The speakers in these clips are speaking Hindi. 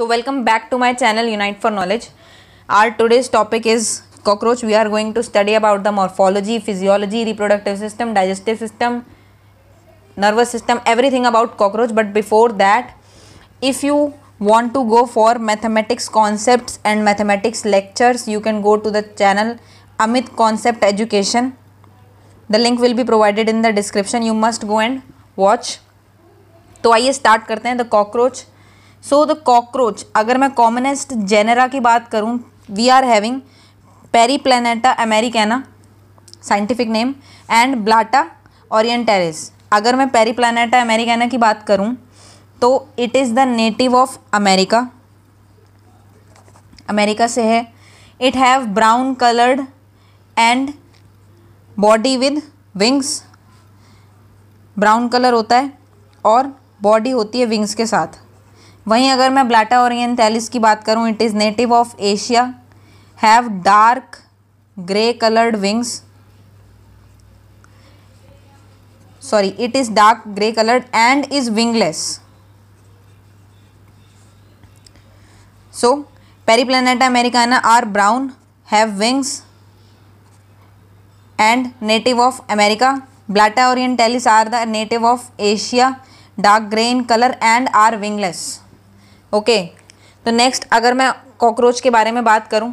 So welcome back to my channel unite for knowledge our today's topic is cockroach we are going to study about the morphology physiology reproductive system digestive system nervous system everything about cockroach but before that if you want to go for mathematics concept and mathematics lectures you can go to the channel Amit concept education the link will be provided in the description you must go and watch तो आइए स्टार्ट करते हैं the cockroach so the cockroach अगर मैं कॉमनेस्ट जेनेरा की बात करूँ we are having Periplaneta americana scientific name and Blatta orientalis अगर मैं पेरी प्लानटा अमेरिकाना की बात करूँ तो it is the native of America America से है it have brown coloured and body with wings brown colour होता है और बॉडी होती है विंग्स के साथ वहीं अगर मैं ब्लाटा ओरिएंटालिस की बात करूँ it is native of Asia have dark grey coloured wings sorry it is dark grey coloured and is wingless so Periplaneta americana are brown have wings and native of America Blatta orientalis are the native of Asia dark grey in colour and are wingless okay तो नेक्स्ट अगर मैं कॉकरोच के बारे में बात करूं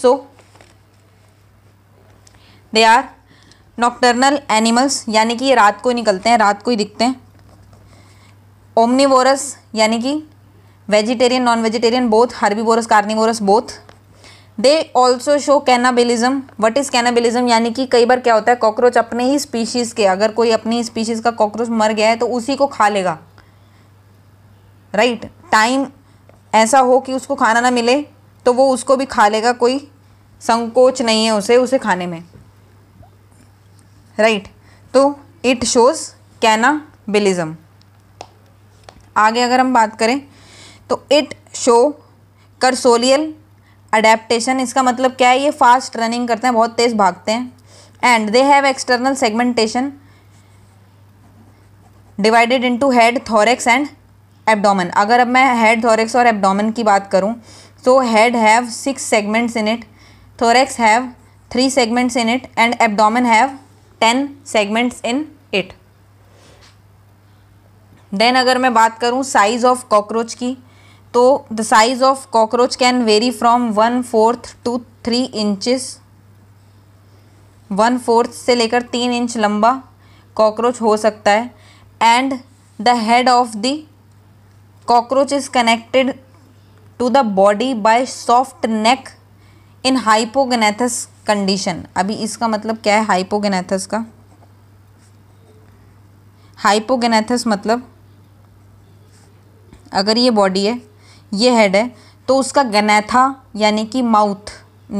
so they are nocturnal animals यानी कि ये रात को ही निकलते हैं रात को ही दिखते हैं ओमनीवोरस यानी कि vegetarian non vegetarian both herbivorous carnivorous both they also show cannibalism what is cannibalism यानी कि कई बार क्या होता है कॉकरोच अपने ही स्पीशीज़ के अगर कोई अपनी स्पीशीज़ का कॉकरोच मर गया है तो उसी को खा लेगा राइट right? टाइम ऐसा हो कि उसको खाना ना मिले तो वो उसको भी खा लेगा कोई संकोच नहीं है उसे उसे खाने में राइट right. तो इट शोज़ कैना बिलिज़म आगे अगर हम बात करें तो इट शो करसोलियल अडेप्टेशन इसका मतलब क्या है ये फास्ट रनिंग करते हैं बहुत तेज़ भागते हैं and they have external segmentation divided into head thorax and abdomen अगर अब मैं हेड थोरेक्स और एबडोमन की बात करूँ तो head have six segments in it thorax have three segments in it and abdomen have ten segments in it then अगर मैं बात करूँ साइज़ ऑफ कॉकरोच की तो the size of cockroach can vary from one fourth to three inches one fourth से लेकर तीन इंच लंबा कॉकरोच हो सकता है and the head of the cockroach is connected to the body by soft neck in hypognathous condition अभी इसका मतलब क्या है हाइपोगेनेथस का हाइपोगेनेथस मतलब अगर ये बॉडी है ये हेड है तो उसका गनेथा यानी कि माउथ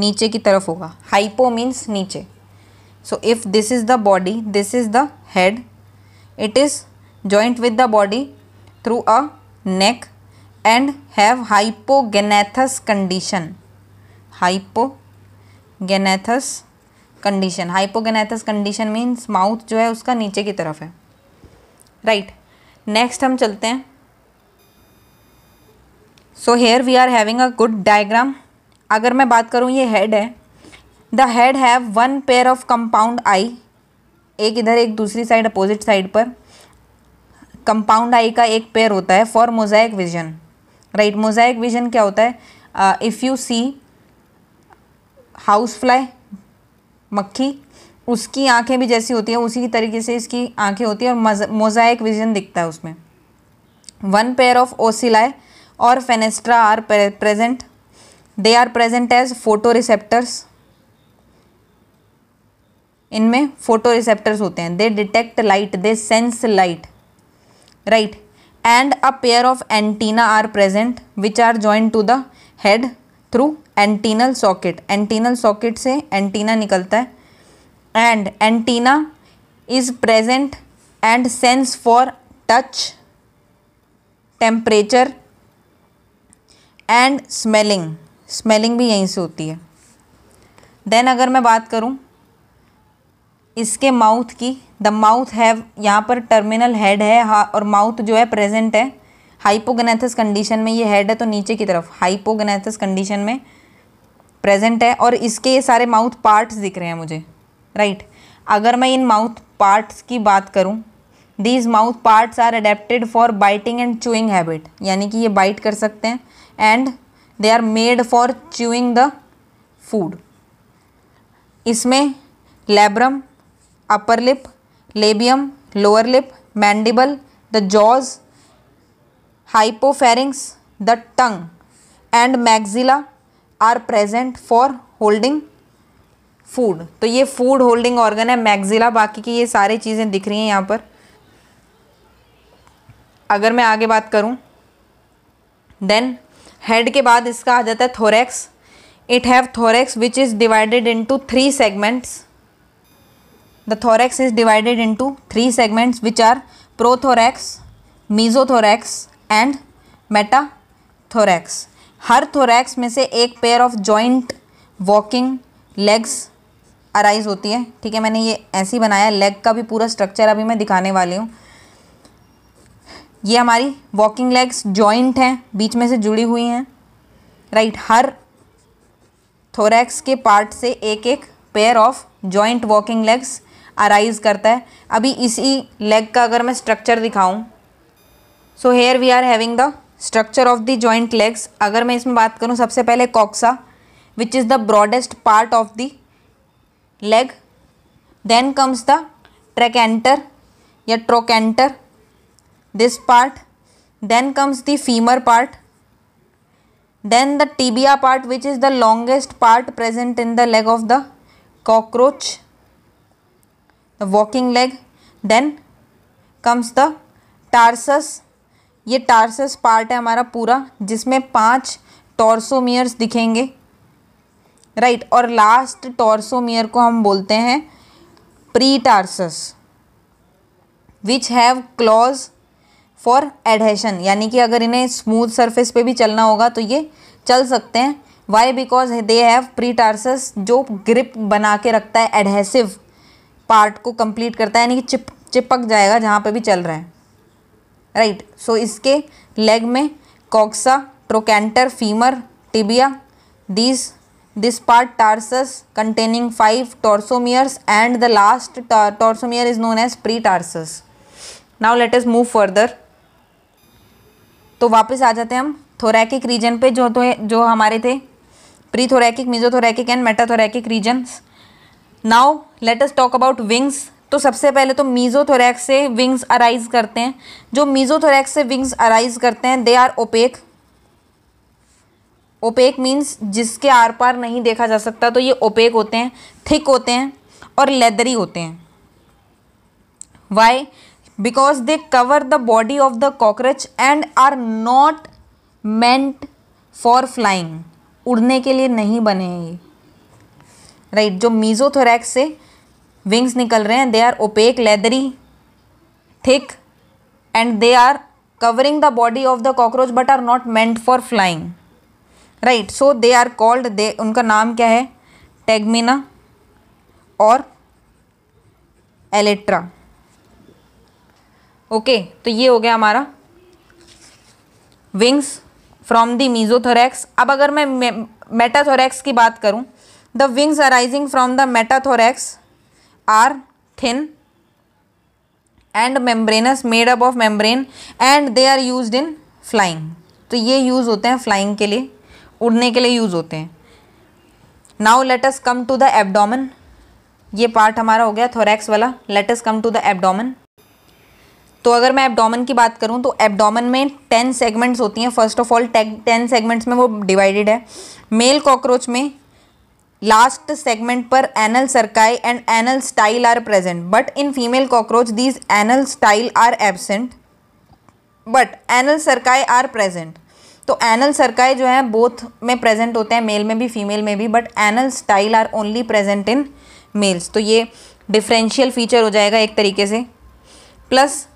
नीचे की तरफ होगा हाइपो मीन्स नीचे so if this is the body this is the head it is joint with the body through a neck and have hypogenathous condition hypogenathous condition hypogenathous condition means mouth जो है उसका नीचे की तरफ है right next हम चलते हैं so here we are having a good diagram अगर मैं बात करूँ ये हेड है the head have one pair of compound eye एक इधर एक दूसरी साइड अपोजिट साइड पर कंपाउंड आई का एक पेयर होता है for mosaic vision right mosaic vision क्या होता है if you see house fly मक्खी उसकी आंखें भी जैसी होती है उसी तरीके से इसकी आंखें होती है और मोजाइक विजन दिखता है उसमें वन पेयर ऑफ ओसिलाई और fenestra are present they are present as photo receptors इनमें फोटो रिसेप्टर्स होते हैं they detect light they sense light right and a pair of antenna are present which are joined to the head through antenal socket antenal socket से antenna निकलता है and antenna is present and sense for touch temperature and smelling smelling भी यहीं से होती है देन अगर मैं बात करूँ इसके माउथ की द माउथ हैव यहाँ पर टर्मिनल हेड है हा और माउथ जो है प्रेजेंट है हाइपोगनेथस कंडीशन में ये हेड है तो नीचे की तरफ हाइपोगनेथस कंडीशन में प्रेजेंट है और इसके ये सारे माउथ पार्ट्स दिख रहे हैं मुझे राइट right. अगर मैं इन माउथ पार्ट्स की बात करूँ these mouth parts are adapted for biting and chewing habit यानी कि ये बाइट कर सकते हैं and they are made for chewing the food इसमें labrum upper lip labium lower lip mandible the jaws hypopharynx the tongue and maxilla are present for holding food तो ये फूड होल्डिंग ऑर्गन है मैग्जिला बाकी की ये सारी चीज़ें दिख रही हैं यहाँ पर अगर मैं आगे बात करूँ देन हेड के बाद इसका आ जाता है thorax it have thorax which is divided into three segments the thorax is divided into three segments which are prothorax mesothorax and metathorax हर थोरैक्स में से एक pair of joint walking legs arise होती है ठीक है मैंने ये ऐसे ही बनाया लेग का भी पूरा स्ट्रक्चर अभी मैं दिखाने वाली हूँ ये हमारी वॉकिंग लेग्स जॉइंट हैं बीच में से जुड़ी हुई हैं राइट हर थोरैक्स के पार्ट से एक एक pair of joint walking legs arise करता है अभी इसी लेग का अगर मैं स्ट्रक्चर दिखाऊं so here we are having the structure of the joint legs अगर मैं इसमें बात करूं सबसे पहले coxa which is the broadest part of the leg then comes the trochanter या trochanter this part then comes the femur part then the tibia part which is the longest part present in the leg of the cockroach the walking leg then comes the tarsus ये टार्सस पार्ट है हमारा पूरा जिसमें पांच टॉर्सोमियर्स दिखेंगे राइट right, और लास्ट टॉर्सोमियर को हम बोलते हैं pretarsus which have claws for adhesion यानी कि अगर इन्हें स्मूथ सरफेस पे भी चलना होगा तो ये चल सकते हैं why because they have pretarsus जो ग्रिप बना के रखता है एडहेसिव पार्ट को कंप्लीट करता है यानी कि चिप चिपक जाएगा जहाँ पे भी चल रहा है राइट right. सो so, इसके लेग में coxa trochanter femur tibia this this part tarsus containing five tarsomeres and the last tarsomere is known as pretarsus now let us move further तो वापस आ जाते हैं हम थोरैकिक रीजन पे जो तो जो हमारे थे prothoracic mesothoracic and metathoracic regions now let us talk about wings तो सबसे पहले तो मीजोथोरैक्स से विंग्स अराइज करते हैं जो मीजोथोरैक्स से विंग्स अराइज करते हैं they are opaque opaque means जिसके आर पार नहीं देखा जा सकता तो ये ओपेक होते हैं थिक होते हैं और लेदरी होते हैं why because they cover the body of the cockroach and are not meant for flying उड़ने के लिए नहीं बने हैं ये राइट जो मीजोथोरैक्स से विंग्स निकल रहे हैं they are opaque leathery thick and they are covering the body of the cockroach but are not meant for flying right so they are called they उनका नाम क्या है टेगमिना और एलेट्रा ओके okay, तो ये हो गया हमारा विंग्स फ्रॉम दी मीजोथोरैक्स अब अगर मैं मेटाथोरैक्स की बात करूं the wings arising from the metathorax are thin and membranous made up of membrane and they are use in flying तो ये यूज़ होते हैं फ्लाइंग के लिए उड़ने के लिए यूज़ होते हैं now let us come to the abdomen ये पार्ट हमारा हो गया थोरैक्स वाला let us come to the abdomen तो अगर मैं एब्डोमन की बात करूँ तो एबडोमन में टेन सेगमेंट्स होती हैं first of all ten segments में वो डिवाइडेड है मेल कॉकरोच में लास्ट सेगमेंट पर anal cerci and anal style are present but in female cockroach these anal style are absent but anal cerci are present तो एनल सरकाई जो है बोथ में प्रेजेंट होते हैं मेल में भी फीमेल में भी but anal style are only present in males तो ये डिफरेंशियल फीचर हो जाएगा एक तरीके से plus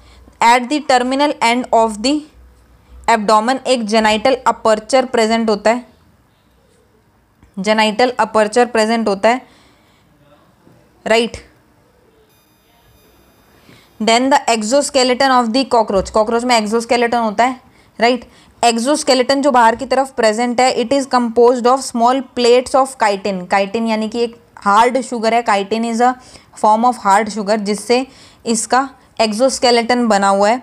at the terminal end of the abdomen एक जेनाइटल अपर्चर प्रेजेंट होता है जेनाइटल अपर्चर प्रेजेंट होता है right then the exoskeleton of the cockroach cockroach में एक्सोस्केलेटन होता है राइट एक्सोस्केलेटन एक्जोस्केलेटन जो बाहर की तरफ प्रेजेंट है it is compose of small plates of chitin chitin यानी कि एक हार्ड शुगर है chitin is a form of hard sugar जिससे इसका एक्सोस्केलेटन बना हुआ है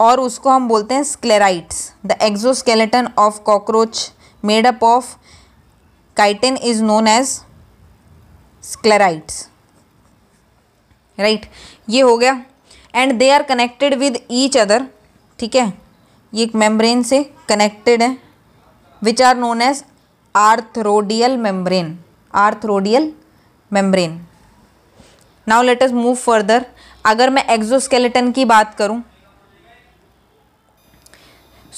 और उसको हम बोलते हैं sclerites the exoskeleton of cockroach made up of chitin is known as sclerites right ये हो गया and they are connected with each other ठीक है ये एक मेम्ब्रेन से कनेक्टेड है which are known as arthrodial membrane arthrodial membrane now let us move further अगर मैं एग्जोस्केलेटन की बात करूं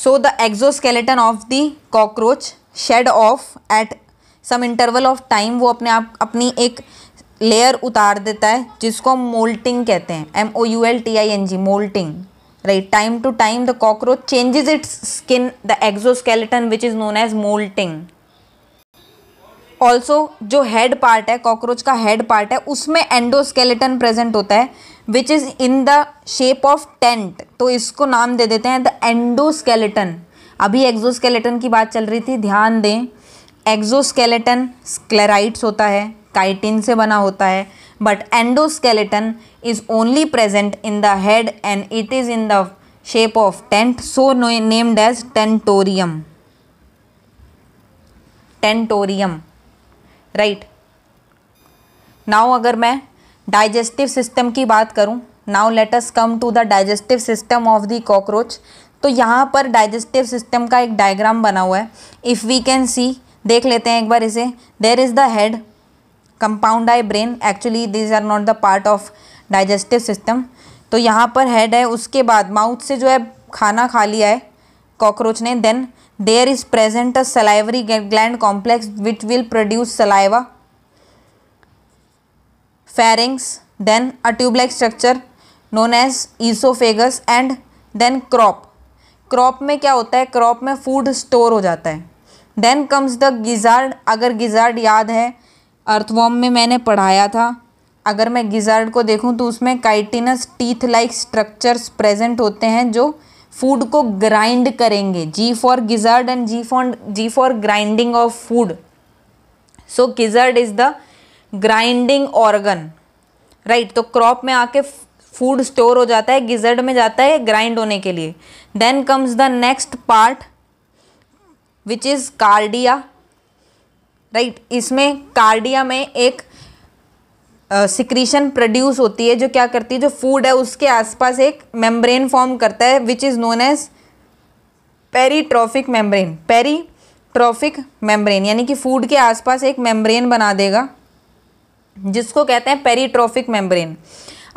so the exoskeleton of the cockroach shed off at some interval of time वो अपने आप अपनी एक लेयर उतार देता है जिसको हम मोल्टिंग कहते हैं M O U L T I N G moulting right time to time the cockroach changes its skin the exoskeleton which is known as moulting also जो हेड पार्ट है कॉकरोच का हेड पार्ट है उसमें एंडोस्केलेटन प्रेजेंट होता है which is in the shape of tent तो इसको नाम दे देते हैं द एंडोस्केलेटन अभी एग्जोस्केलेटन की बात चल रही थी ध्यान दें एक्जोस्केलेटन स्क्लेराइट्स होता है काइटिन से बना होता है but endoskeleton is only present in the head and it is in the shape of tent so named as tentorium tentorium right now अगर मैं डाइजेस्टिव सिस्टम की बात करूं, now let us come to the digestive system of the cockroach तो यहाँ पर डाइजेस्टिव सिस्टम का एक डायग्राम बना हुआ है इफ़ वी कैन सी देख लेते हैं एक बार इसे there is the head compound eye brain actually these are not the part of digestive system तो यहाँ पर हेड है उसके बाद माउथ से जो है खाना खा लिया है कॉकरोच ने then there is present a salivary gland complex which will produce saliva pharynx then a tubelike structure known as oesophagus and then crop crop में क्या होता है क्रॉप में फूड स्टोर हो जाता है देन कम्स द गिजार्ड अगर गिजार्ड याद है अर्थवॉम में मैंने पढ़ाया था अगर मैं गिजार्ड को देखूं तो उसमें chitinous teeth like structures present होते हैं जो फूड को ग्राइंड करेंगे G for gizzard and G for G for grinding of food so gizzard is the grinding organ right तो क्रॉप में आके फूड स्टोर हो जाता है गिजर्ड में जाता है ग्राइंड होने के लिए then comes the next part which is cardia right इसमें कार्डिया में एक सिक्रीशन uh, प्रोड्यूस होती है जो क्या करती है जो फूड है उसके आसपास एक मेम्ब्रेन फॉर्म करता है which is known as peritrophic membrane peritrophic membrane यानी कि फूड के आसपास एक मेम्ब्रेन बना देगा जिसको कहते हैं पेरीट्रॉफिक मेम्ब्रेन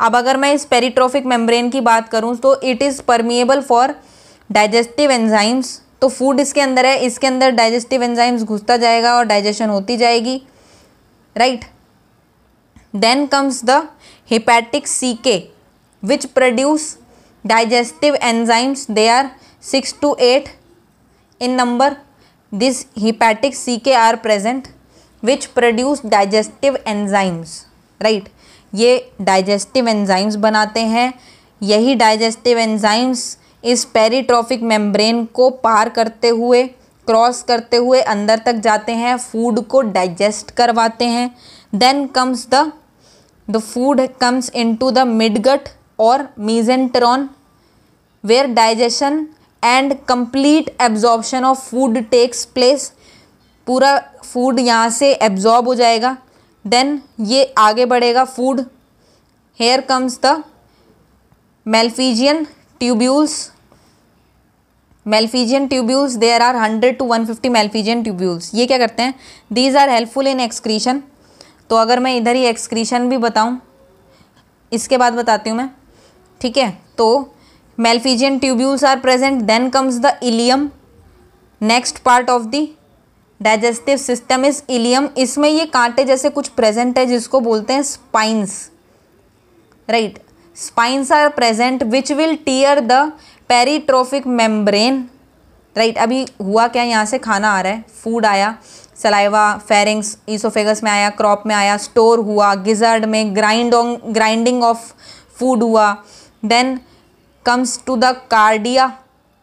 अब अगर मैं इस पेरीट्रॉफिक मेम्ब्रेन की बात करूँ तो it is permeable for digestive enzymes तो फूड इसके अंदर है इसके अंदर डाइजेस्टिव एंजाइम्स घुसता जाएगा और डाइजेशन होती जाएगी right then comes the hepatic caeca which produce digestive enzymes they are six to eight in number this hepatic caeca are present which produce digestive enzymes right ये डाइजेस्टिव एंजाइम्स बनाते हैं यही डाइजेस्टिव एंजाइम्स इस पेरीट्रॉफिक मेम्ब्रेन को पार करते हुए क्रॉस करते हुए अंदर तक जाते हैं फूड को डाइजेस्ट करवाते हैं then comes the the food comes in to the midgut और mesenteron where digestion and complete absorption of food takes place पूरा फूड यहाँ से एब्जॉर्ब हो जाएगा देन ये आगे बढ़ेगा food here comes the Malpighian tubules Malpighian tubules there are 100 to 150 Malpighian tubules ये क्या करते हैं these are helpful in excretion तो अगर मैं इधर ही एक्सक्रीशन भी बताऊँ इसके बाद बताती हूँ मैं ठीक है तो Malpighian tubules are present then comes the ileum next part of the digestive system is ileum इसमें ये कांटे जैसे कुछ प्रेजेंट है जिसको बोलते हैं spines right spines are present which will tear the peritrophic membrane right अभी हुआ क्या यहाँ से खाना आ रहा है फूड आया सलाइवा फेरिंग्स ईसोफेगस में आया क्रॉप में आया स्टोर हुआ गिजर्ड में ग्राइंड ग्राइंडिंग ऑफ फूड हुआ then comes to the cardia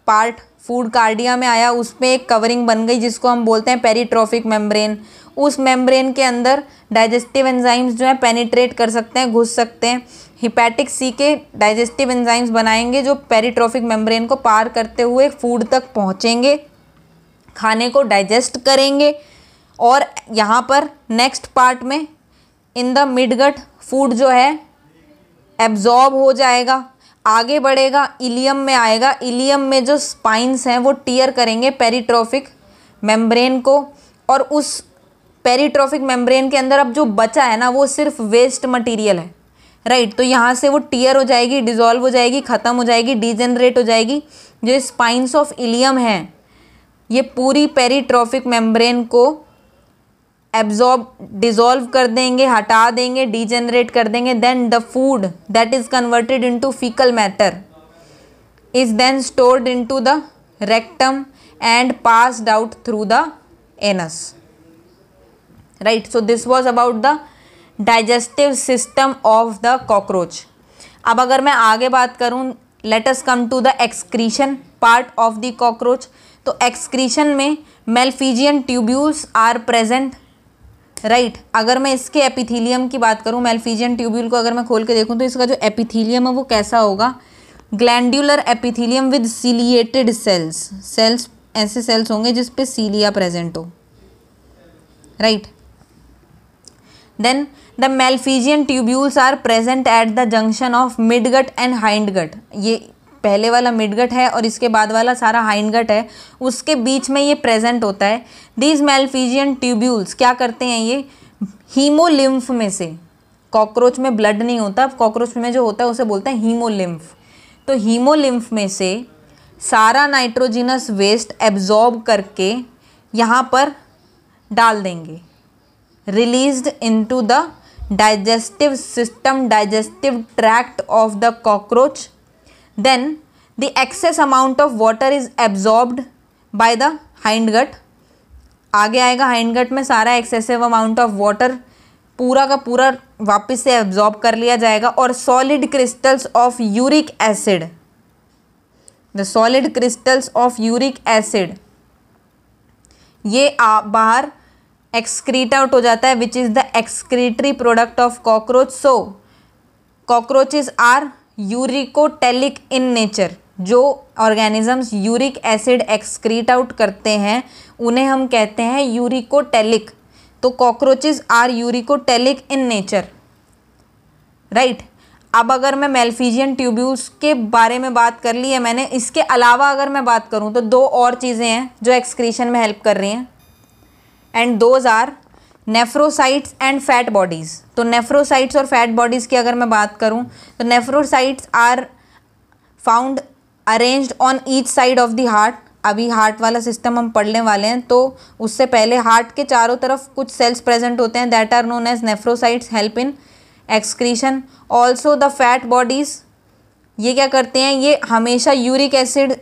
part food cardia में आया उसमें एक कवरिंग बन गई जिसको हम बोलते हैं पेरीट्रोफिक मेम्ब्रेन उस मेम्ब्रेन के अंदर डाइजेस्टिव एंजाइम्स जो है पेनिट्रेट कर सकते हैं घुस सकते हैं हिपैटिक सी के डाइजेस्टिव एंजाइम्स बनाएंगे जो पेरीट्रॉफिक मेम्ब्रेन को पार करते हुए फूड तक पहुँचेंगे खाने को डाइजेस्ट करेंगे और यहाँ पर नेक्स्ट पार्ट में इन द मिडगट फूड जो है एब्जॉर्ब हो जाएगा आगे बढ़ेगा इलियम में आएगा इलियम में जो स्पाइंस हैं वो टीयर करेंगे पेरीट्रॉफिक मेम्ब्रेन को और उस पेरीट्रॉफिक मेम्ब्रेन के अंदर अब जो बचा है ना वो सिर्फ वेस्ट मटेरियल है राइट तो यहाँ से वो टीयर हो जाएगी डिजोल्व हो जाएगी ख़त्म हो जाएगी डिजेनरेट हो जाएगी जो स्पाइंस ऑफ इलियम हैं ये पूरी पेरीट्रॉफिक मेम्ब्रेन को एब्जॉर्ब डिजोल्व कर देंगे हटा देंगे डिजेनरेट कर देंगे then the food that is converted to faecal matter is then stored to the rectum and passed out through the anus right so this was about the digestive system of the cockroach अब अगर मैं आगे बात करूँ let's come to the excretion part of the cockroach तो एक्सक्रीशन में Malpighian tubules are present right अगर मैं इसके एपिथीलियम की बात करूँ मेलफीजियन ट्यूब्यूल को अगर मैं खोल के देखूँ तो इसका जो एपिथीलियम है वो कैसा होगा glandular epithelium with ciliated cells cells ऐसे सेल्स होंगे जिसपे सीलिया प्रेजेंट हो right right. Malpighian tubules are present at the junction of midgut and hindgut ये पहले वाला मिडगट है और इसके बाद वाला सारा हाइंडगट है उसके बीच में ये प्रेजेंट होता है दीज मेलफीजियन ट्यूब्यूल्स क्या करते हैं ये हीमोलिम्फ में से कॉकरोच में ब्लड नहीं होता कॉकरोच में जो होता है उसे बोलते हैं हीमोलिम्फ तो हीमोलिम्फ में से सारा नाइट्रोजिनस वेस्ट एब्जॉर्ब करके यहाँ पर डाल देंगे released into the digestive system digestive tract of the cockroach then the excess amount of water is absorbed by the hindgut आगे आएगा हाइंडगट में सारा एक्सेसिव अमाउंट ऑफ वाटर पूरा का पूरा वापस से एब्जॉर्ब कर लिया जाएगा और solid crystals of uric acid the solid crystals of uric acid ये आ, बाहर एक्सक्रीट आउट हो जाता है which is the excretory product of cockroach so cockroaches are uricotelic in nature जो organisms uric acid excrete out करते हैं उन्हें हम कहते हैं यूरिकोटेलिक तो cockroaches are uricotelic in nature right अब अगर मैं मेल्फीजियन ट्यूब्यूल्स के बारे में बात कर ली है मैंने इसके अलावा अगर मैं बात करूं तो दो और चीज़ें हैं जो एक्सक्रीशन में हेल्प कर रही हैं and those are nephrocytes and fat bodies तो नेफ्रोसाइट्स और फैट बॉडीज़ की अगर मैं बात करूँ तो nephrocytes are found arranged on each side of the heart अभी हार्ट वाला सिस्टम हम पढ़ने वाले हैं तो उससे पहले हार्ट के चारों तरफ कुछ सेल्स प्रेजेंट होते हैं that are known as nephrocytes help in excretion also the fat bodies ये क्या करते हैं ये हमेशा यूरिक एसिड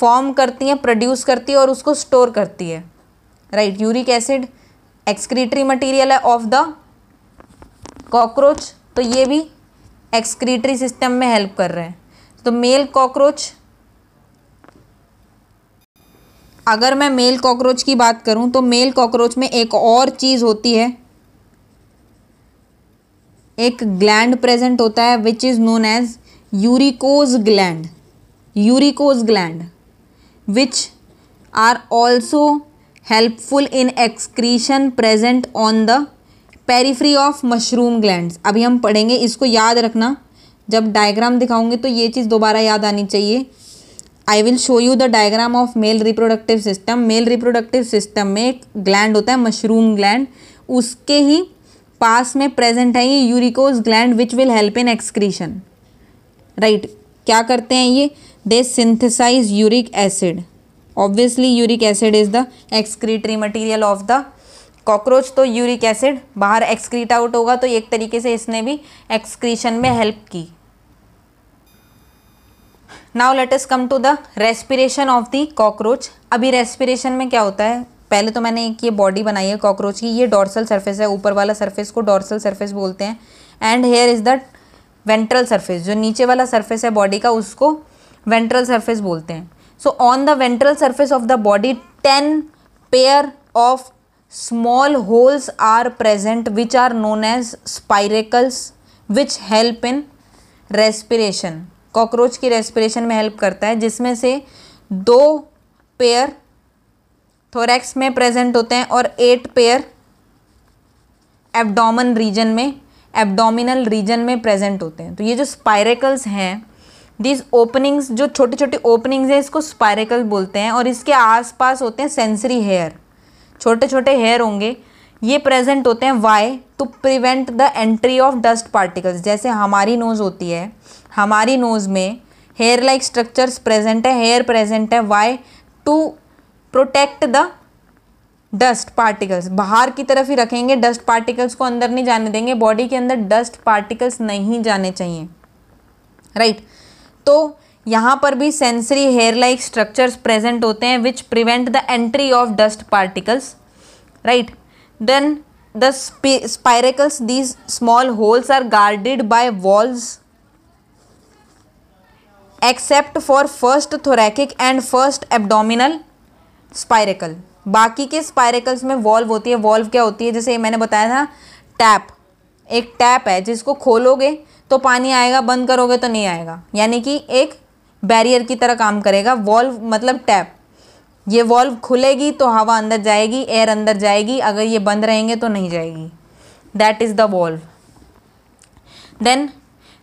फॉर्म करती हैं प्रोड्यूस करती है और उसको स्टोर करती है right uric acid excretory material है ऑफ द कॉकरोच तो ये भी एक्सक्रीटरी सिस्टम में हेल्प कर रहे हैं तो मेल कॉकरोच अगर मैं मेल कॉकरोच की बात करूं तो मेल कॉकरोच में एक और चीज़ होती है एक ग्लैंड प्रेजेंट होता है which is known as uricose gland uricose gland which are also helpful in excretion present on the periphery of mushroom gland अभी हम पढ़ेंगे इसको याद रखना जब डायग्राम दिखाऊंगे तो ये चीज़ दोबारा याद आनी चाहिए I will show you the diagram of male reproductive system male reproductive system में एक ग्लैंड होता है मशरूम ग्लैंड उसके ही पास में प्रेजेंट है ये uricose gland which will help in excretion right क्या करते हैं ये they synthesize uric acid obviously uric acid is the excretory material of the cockroach तो यूरिक एसिड बाहर एक्सक्रीट आउट होगा तो एक तरीके से इसने भी एक्सक्रीशन में हेल्प की now let us come to the respiration of the cockroach अभी रेस्पिरेशन में क्या होता है पहले तो मैंने एक ये बॉडी बनाई है कॉकरोच की ये डॉर्सल सरफेस है ऊपर वाला सरफेस को डॉर्सल सरफेस बोलते हैं and here is the ventral surface जो नीचे वाला सरफेस है बॉडी का उसको वेंट्रल सरफेस बोलते हैं So on the ventral surface of the body 10 pair of small holes are present which are known as spiracles which help in respiration. Cockroach की रेस्पिरेशन में हेल्प करता है जिसमें से दो पेयर थोरैक्स में प्रेजेंट होते हैं और एट पेयर एब्डोमन रीजन में एब्डोमिनल रीजन में प्रेजेंट होते हैं तो ये जो स्पायरेकल्स हैं दिस ओपनिंग्स जो छोटे छोटे ओपनिंग्स हैं इसको स्पायरेकल बोलते हैं और इसके आसपास होते हैं सेंसरी हेयर छोटे छोटे हेयर होंगे ये प्रेजेंट होते हैं why to prevent the entry of dust particles जैसे हमारी नोज़ होती है हमारी नोज़ में हेयर लाइक स्ट्रक्चर्स प्रेजेंट है हेयर प्रेजेंट है why to protect the dust particles बाहर की तरफ ही रखेंगे डस्ट पार्टिकल्स को अंदर नहीं जाने देंगे बॉडी के अंदर डस्ट पार्टिकल्स नहीं जाने चाहिए राइट right? तो यहाँ पर भी sensory hair like structures present होते हैं which prevent the entry of dust particles right then the spiracles these small holes are guarded by valves except for first thoracic and first abdominal spiracle बाकी के स्पाइरेकल्स में वॉल्व होती है वॉल्व क्या होती है जैसे मैंने बताया था टैप एक टैप है जिसको खोलोगे तो पानी आएगा बंद करोगे तो नहीं आएगा यानी कि एक बैरियर की तरह काम करेगा वॉल्व मतलब टैप ये वॉल्व खुलेगी तो हवा अंदर जाएगी एयर अंदर जाएगी अगर ये बंद रहेंगे तो नहीं जाएगी that is the valve then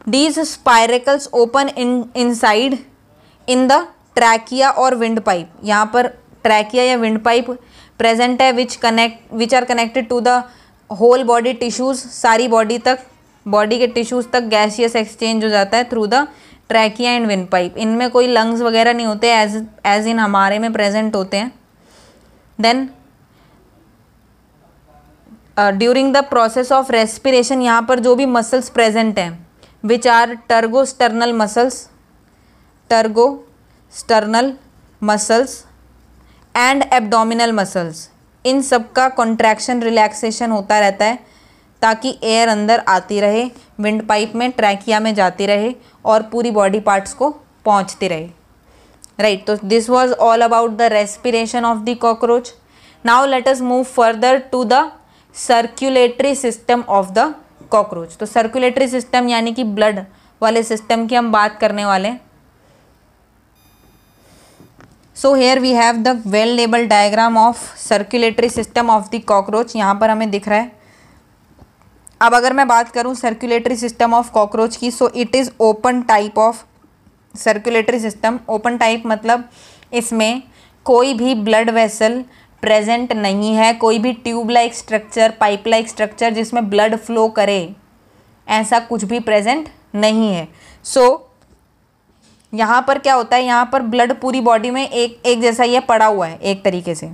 these spiracles open inside in the trachea और विंड पाइप यहाँ पर ट्रैकिया या विंड पाइप प्रेजेंट है which connect which are connected to the whole body tissues सारी बॉडी तक बॉडी के टिश्यूज़ तक गैसियस एक्सचेंज हो जाता है through the trachea and wind pipe इनमें कोई लंग्स वगैरह नहीं होते एज एज इन हमारे में प्रेजेंट होते हैं then during the process of respiration यहाँ पर जो भी मसल्स प्रेजेंट हैं which are tergosternal muscles tergosternal muscles and abdominal muscles इन सब का कॉन्ट्रैक्शन रिलैक्सेशन होता रहता है ताकि एयर अंदर आती रहे विंड पाइप में ट्रैकिया में जाती रहे और पूरी बॉडी पार्ट्स को पहुंचती रहे राइट तो this was all about the respiration of the cockroach now let us move further to the circulatory system of the cockroach तो सर्कुलेटरी सिस्टम यानी कि ब्लड वाले सिस्टम की हम बात करने वाले हैं so here we have the well label diagram of circulatory system of the cockroach यहाँ पर हमें दिख रहा है अब अगर मैं बात करूँ सर्कुलेटरी सिस्टम ऑफ कॉकरोच की so it is open type of circulatory system open type मतलब इसमें कोई भी ब्लड वेसल प्रेजेंट नहीं है कोई भी tube like structure pipe like structure जिसमें ब्लड फ्लो करे ऐसा कुछ भी प्रेजेंट नहीं है सो so, यहाँ पर क्या होता है यहाँ पर ब्लड पूरी बॉडी में एक एक जैसा ये पड़ा हुआ है एक तरीके से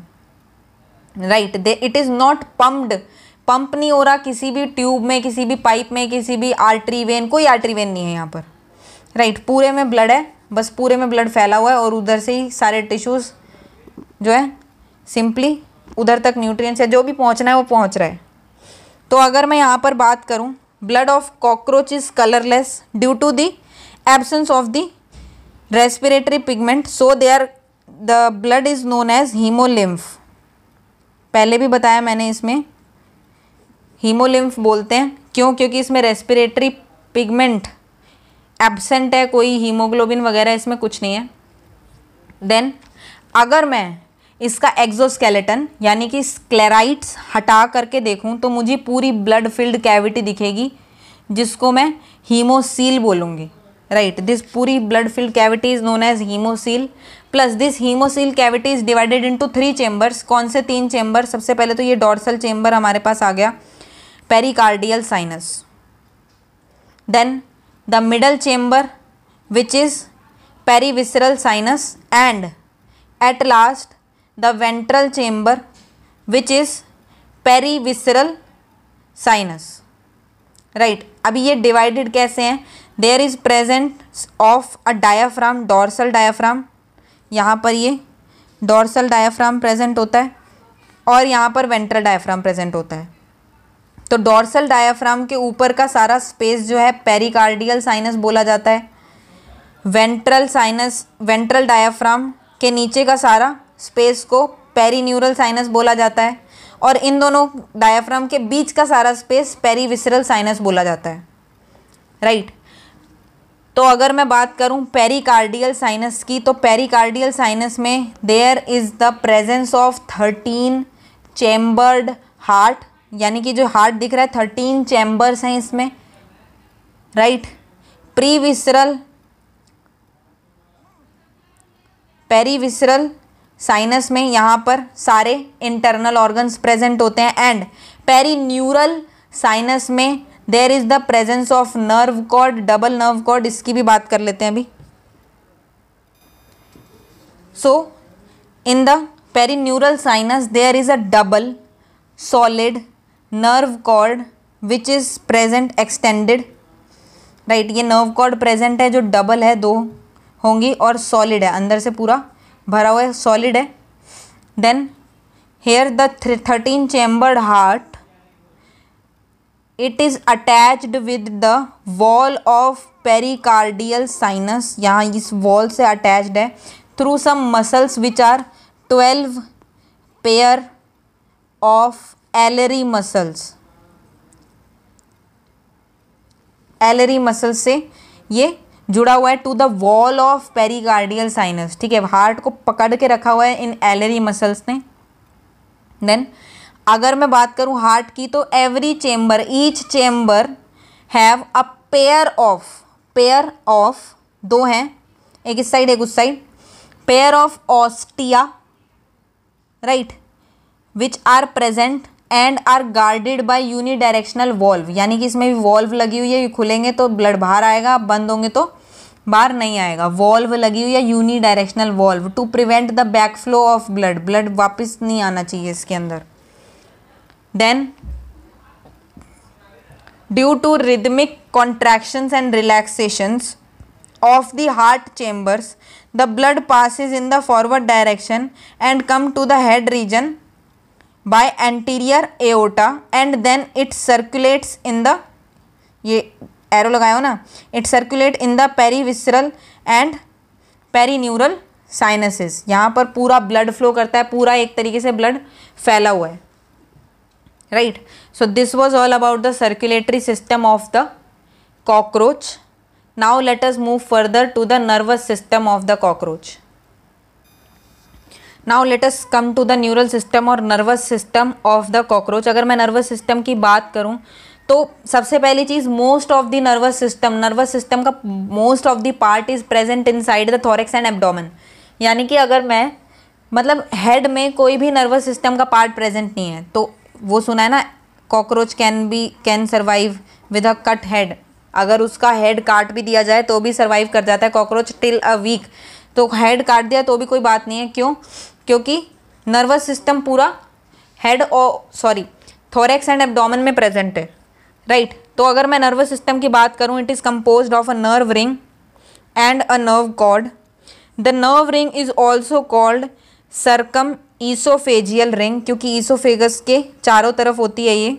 right they it is not pumped pump नहीं हो रहा किसी भी ट्यूब में किसी भी पाइप में किसी भी आर्टरी वेन कोई आर्टरी वेन नहीं है यहाँ पर राइट right, पूरे में ब्लड है बस पूरे में ब्लड फैला हुआ है और उधर से ही सारे टिश्यूज़ जो है सिंपली उधर तक न्यूट्रिएंट्स है जो भी पहुँचना है वो पहुँच रहा है तो अगर मैं यहाँ पर बात करूँ blood of cockroach is colourless due to the absence of the respiratory pigment so they are the blood is known as haemolymph पहले भी बताया मैंने इसमें हीमोलिम्फ बोलते हैं क्यों क्योंकि इसमें रेस्पिरेटरी पिगमेंट एबसेंट है कोई हीमोग्लोबिन वगैरह इसमें कुछ नहीं है देन अगर मैं इसका एक्जोस्केलेटन यानी कि स्क्लेराइट्स हटा करके देखूं तो मुझे पूरी ब्लड फील्ड कैविटी दिखेगी जिसको मैं हीमोसील बोलूँगी राइट दिस पूरी blood field cavity is known as haemocoel plus this haemocoel cavity is divided into three chambers कौन से तीन चेम्बर सबसे पहले तो ये डॉर्सल चेम्बर हमारे पास आ गया pericardial sinus. Then the middle chamber which is perivisceral sinus and at last the ventral chamber which is perivisceral sinus. right. abhi ye divided kaise hain there is present of a diaphragm dorsal diaphragm yahan par ye dorsal diaphragm present होता है और यहाँ पर वेंट्रल डायफ्राम प्रेजेंट होता है तो डोर्सल डायाफ्राम के ऊपर का सारा स्पेस जो है पेरिकार्डियल साइनस बोला जाता है वेंट्रल साइनस वेंट्रल डायाफ्राम के नीचे का सारा स्पेस को पेरीन्यूरल साइनस बोला जाता है और इन दोनों डायाफ्राम के बीच का सारा स्पेस पेरीविसरल साइनस बोला जाता है राइट right. तो अगर मैं बात करूं पेरिकार्डियल साइनस की तो पेरिकार्डियल साइनस में there is the presence of thirteen chambered heart यानी कि जो हार्ट दिख रहा है थर्टीन चैम्बर्स हैं इसमें right pre visceral perivisceral sinus में यहाँ पर सारे इंटरनल ऑर्गन्स प्रेजेंट होते हैं एंड पेरी न्यूरल साइनस में there is the presence of nerve cord double nerve cord इसकी भी बात कर लेते हैं अभी so in the perineural sinus there is a double solid nerve cord which is present extended right ये नर्व कॉर्ड प्रेजेंट है जो डबल है दो होंगी और सॉलिड है अंदर से पूरा भरा हुआ है सॉलिड है then here the thirteen chambered heart it is attached with the wall of pericardial sinus यहाँ इस वॉल से अटैच्ड है through some muscles which are twelve pair of alary muscles alary muscles से ये जुड़ा हुआ है to the wall of pericardial sinus ठीक है हार्ट को पकड़ के रखा हुआ है इन एलरी मसल्स ने देन अगर मैं बात करूं हार्ट की तो every chamber each chamber have a pair of pair of दो हैं एक इस साइड एक उस side pair of ostia right which are present and are guarded by unidirectional valve यानी कि इसमें भी वॉल्व लगी हुई है खुलेंगे तो ब्लड बाहर आएगा बंद होंगे तो बाहर नहीं आएगा वॉल्व लगी हुई है unidirectional valve to prevent the back flow of blood blood वापस नहीं आना चाहिए इसके अंदर then due to rhythmic contraction and relaxations of the heart chambers the blood passes in the forward direction and come to the head region by anterior aorta and then it circulates in the ये एरो लगाया हो ना it circulate in the visceral and perineural sinuses यहाँ पर पूरा ब्लड फ्लो करता है पूरा एक तरीके से ब्लड फैला हुआ है right so this was all about the circulatory system of the cockroach now let us move further to the nervous system of the cockroach now let's come to the neural system और nervous system of the cockroach अगर मैं नर्वस सिस्टम की बात करूँ तो सबसे पहली चीज़ most of the nervous system nervous system का most of the part is present inside the thorax and abdomen यानी कि अगर मैं मतलब हेड में कोई भी नर्वस सिस्टम का पार्ट प्रेजेंट नहीं है तो वो सुना है ना cockroach can be can survive with a cut head अगर उसका हेड काट भी दिया जाए तो भी सर्वाइव कर जाता है कॉकरोच टिल अ वीक तो हेड काट दिया तो भी कोई बात नहीं है क्यों क्योंकि नर्वस सिस्टम पूरा हेड और सॉरी थोरेक्स एंड एब्डोमेन में प्रेजेंट है राइट right. तो अगर मैं नर्वस सिस्टम की बात करूँ it is compose of a nerve ring and a nerve cord the nerve ring is also called circum oesophageal ring क्योंकि ईसोफेगस के चारों तरफ होती है ये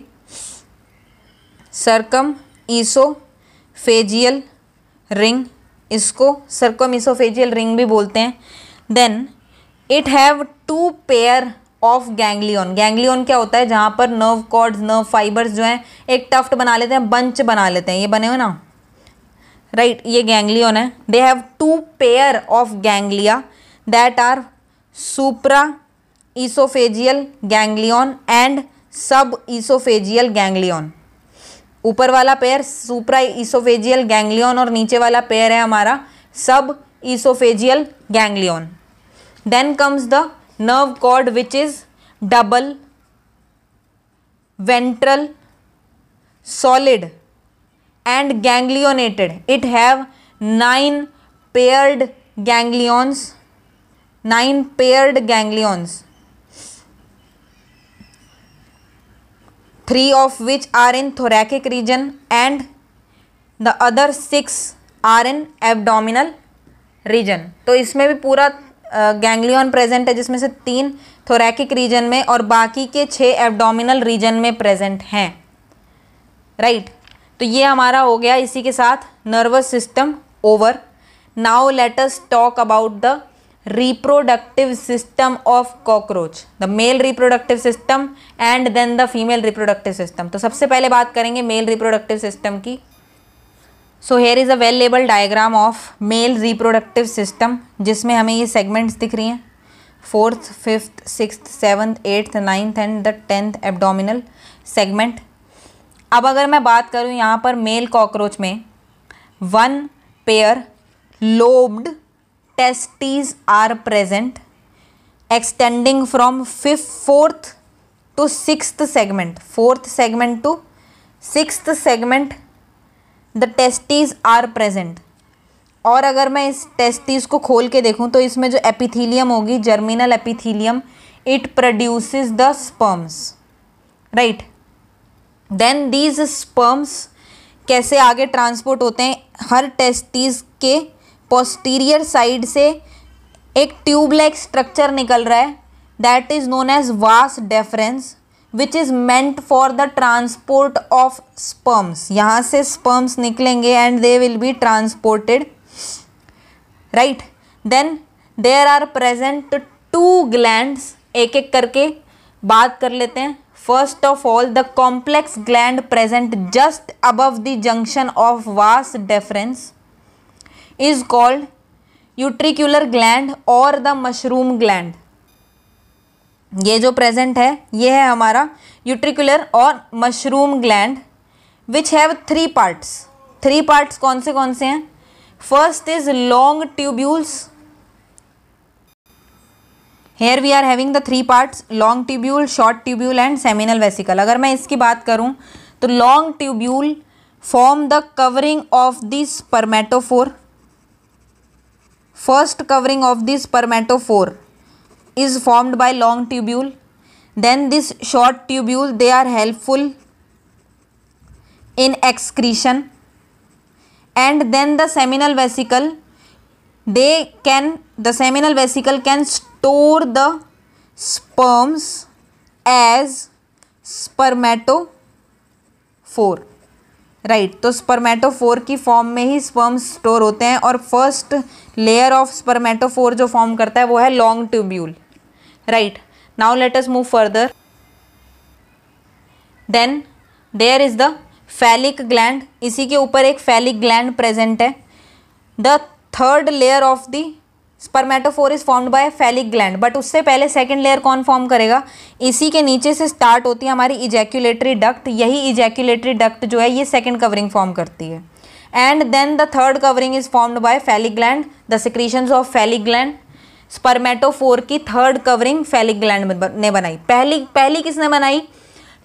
सरकम ईसोफेजियल रिंग इसको सरकम ईसोफेजियल रिंग भी बोलते हैं then it have two pair of ganglion ganglion क्या होता है जहाँ पर नर्व कॉर्ड्स नर्व फाइबर्स जो हैं एक टफ्ट बना लेते हैं बंच बना लेते हैं ये बने हो ना राइट right, ये गैंगलियन है they have two pair of ganglia that are supra oesophageal ganglion and sub oesophageal ganglion ऊपर वाला पेयर सुपरा ईसोफेजियल गैंगलियन और नीचे वाला पेयर है हमारा sub oesophageal ganglion then comes the nerve cord which is double ventral solid and ganglionated it have nine paired ganglions nine paired ganglions three of which are in thoracic region and the other six are in abdominal region तो इसमें भी पूरा गैंग्लियन प्रेजेंट है जिसमें से तीन थोरैकिक रीजन में और बाकी के छः एब्डोमिनल रीजन में प्रेजेंट हैं राइट तो ये हमारा हो गया इसी के साथ nervous system over now let us talk about the reproductive system of cockroach the male reproductive system and then the female reproductive system तो सबसे पहले बात करेंगे मेल रिप्रोडक्टिव सिस्टम की so here is a well label diagram of male reproductive system जिसमें हमें ये सेगमेंट्स दिख रही हैं fourth fifth six seventh eighth ninth and the tenth abdominal segment अब अगर मैं बात करूँ यहाँ पर मेल कॉकरोच में one pair lobed testes are present extending from fifth fourth to six segment fourth segment to six segment the testes are present और अगर मैं इस टेस्टीज़ को खोल के देखूँ तो इसमें जो एपिथीलियम होगी germinal epithelium it produces the sperms right then these sperms कैसे आगे ट्रांसपोर्ट होते हैं हर टेस्टीज़ के पोस्टीरियर साइड से एक ट्यूबलेक्स स्ट्रक्चर निकल रहा है that is known as vas deferens which is meant for the transport of sperms यहाँ से स्पर्म्स निकलेंगे and they will be transported right then there are present two glands एक एक करके बात कर लेते हैं first of all the complex gland present just above the junction of vas deferens is called utricular gland और द मशरूम ग्लैंड ये जो प्रेजेंट है ये है हमारा यूट्रिकुलर और mushroom gland which have three parts three parts कौन से कौन से हैं first is long tubules here we are having the three parts long tubule short tubule and seminal vesicle अगर मैं इसकी बात करूं तो long tubule form the covering of this spermatophore first covering of this spermatophore is formed by long tubule then this short tubule they are helpful in excretion and then the seminal vesicle they can the seminal vesicle can store the sperms as spermatophore right right, तो स्पर्मेटोफोर की फॉर्म में ही स्पर्म्स स्टोर होते हैं और फर्स्ट लेयर ऑफ स्पर्मेटोफोर जो फॉर्म करता है वो है long tubule right now let us move further then there is the phallic gland इसी के ऊपर एक phallic ग्लैंड प्रेजेंट है the third layer of the spermatophore is formed by phallic gland but उससे पहले सेकेंड लेयर कौन फॉर्म करेगा इसी के नीचे से स्टार्ट होती है हमारी इजैक्यूलेटरी डक्ट यही इजैक्यूलेटरी डक्ट जो है ये सेकेंड कवरिंग फॉर्म करती है and then the third covering is formed by phallic gland the secretions of phallic gland spermatophore की थर्ड कवरिंग फैलिक ग्लैंड ने बनाई पहली पहली किसने बनाई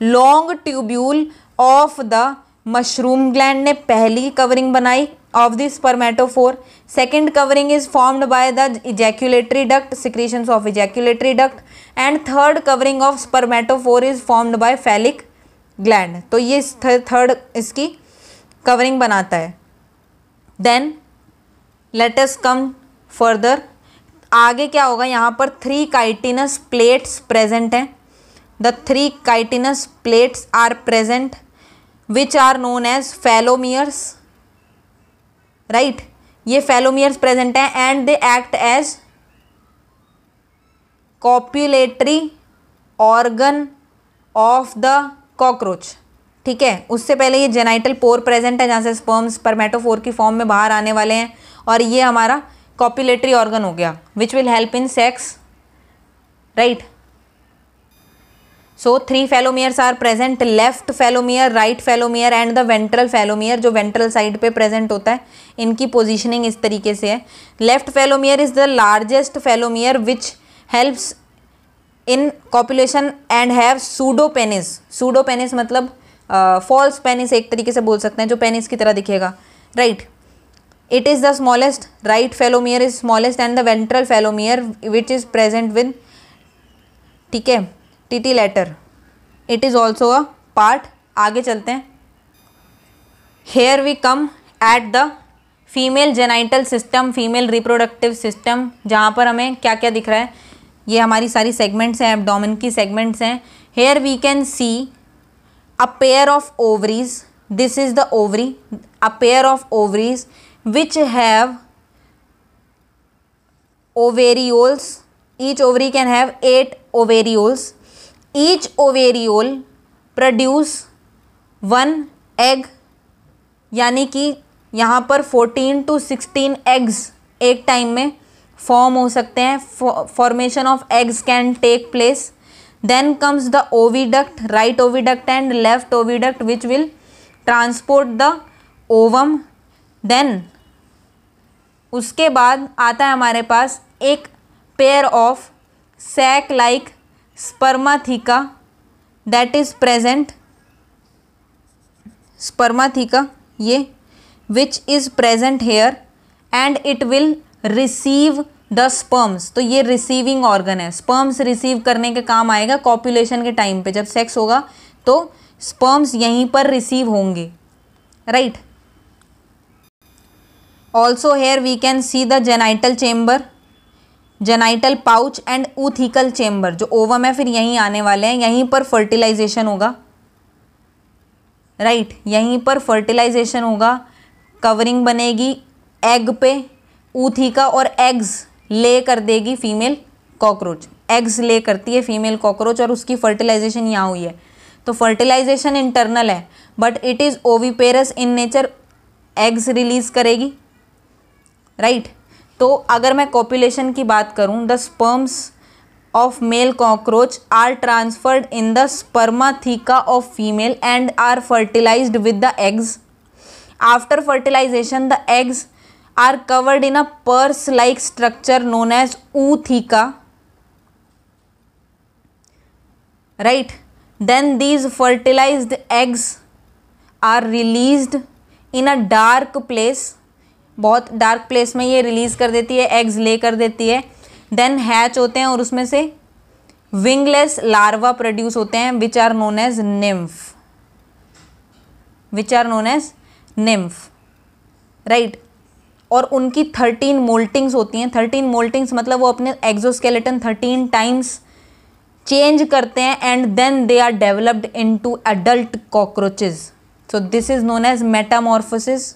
long tubule of the mushroom gland ने पहली कवरिंग बनाई of the spermatophore second covering is formed by the ejaculatory duct secretion of ejaculatory duct and third covering of spermatophore is formed by phallic gland तो ये थर्ड इसकी कवरिंग बनाता है then let us come further आगे क्या होगा यहाँ पर थ्री काइटिनस प्लेट्स प्रेजेंट हैं the three chitinous plates are present which are known as phallomeres right ये फेलोमियर्स प्रेजेंट हैं and they act as copulatory organ of the cockroach ठीक है उससे पहले ये जेनाइटल पोर प्रेजेंट है जहाँ से स्पर्म्स परमेटोफोर की फॉर्म में बाहर आने वाले हैं और ये हमारा कॉपुलेटरी ऑर्गन हो गया which will help in sex right so three phallomeres are present left phallomere right phallomere and the ventral phallomere जो वेंट्रल साइड पे प्रेजेंट होता है इनकी पोजिशनिंग इस तरीके से है left phallomere is the largest phallomere which helps in copulation and have pseudo penis pseudo penis मतलब फॉल्स uh, पेनिस एक तरीके से बोल सकते हैं जो पेनिस की तरह दिखेगा right right. it is the smallest right phallomere is smallest and the ventral phallomere which is present with ठीक है titillator it is also a part आगे चलते हैं here we come at the female genital system female reproductive system जहाँ पर हमें क्या क्या दिख रहा है ये हमारी सारी सेगमेंट्स हैं एबडोमिन की सेगमेंट्स हैं here we can see a pair of ovaries this is the ovary a pair of ovaries which have ovarioles each ovary can have eight ovarioles each ovariole produce one egg यानी कि यहाँ पर फोर्टीन टू सिक्सटीन एग्स एक टाइम में फॉर्म हो सकते हैं formation of eggs can take place then comes the oviduct right oviduct and left oviduct which will transport the ovum then उसके बाद आता है हमारे पास एक pair of sac like spermatheca that is present spermatheca ये which is present here and it will receive the sperms तो ये रिसीविंग ऑर्गन है स्पर्म्स रिसीव करने के काम आएगा कॉपुलेशन के टाइम पे जब सेक्स होगा तो स्पर्म्स यहीं पर रिसीव होंगे right right? Also here we can see the genital chamber genital pouch and oothecal chamber जो ओवम है फिर यहीं आने वाले हैं यहीं पर फर्टिलाइजेशन होगा राइट right, यहीं पर फर्टिलाइजेशन होगा कवरिंग बनेगी एग पे ऊथिका और एग्स ले कर देगी फीमेल कॉकरोच एग्स ले करती है फीमेल कॉकरोच और उसकी फर्टिलाइजेशन यहाँ हुई है तो फर्टिलाइजेशन इंटरनल है but it is oviparous in nature eggs release करेगी राइट तो अगर मैं कॉपुलेशन की बात करूँ the sperms of male cockroach are transferred in the spermatheca of female and are fertilize with the eggs after fertilization the eggs are covered in a purse like structure known as ootheca right then these fertilized eggs are released in a dark place बहुत डार्क प्लेस में ये रिलीज़ कर देती है एग्स ले कर देती है देन हैच होते हैं और उसमें से विंगलेस लार्वा प्रोड्यूस होते हैं which are known as nymph which are known as nymph right और उनकी थर्टीन मोल्टिंग्स होती हैं थर्टीन मोल्टिंग्स मतलब वो अपने एग्जोस्केलेटन थर्टीन टाइम्स चेंज करते हैं and then they are developed into adult cockroaches so this is known as metamorphosis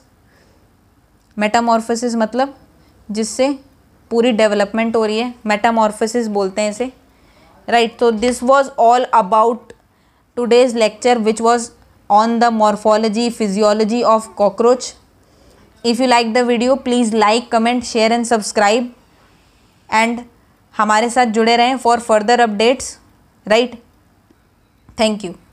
metamorphosis मतलब जिससे पूरी डेवलपमेंट हो रही है मेटामॉर्फोसिस बोलते हैं इसे राइट तो this was all about today's lecture which was on the morphology physiology of cockroach if you like the video please like comment share and subscribe एंड हमारे साथ जुड़े रहें for further updates right thank you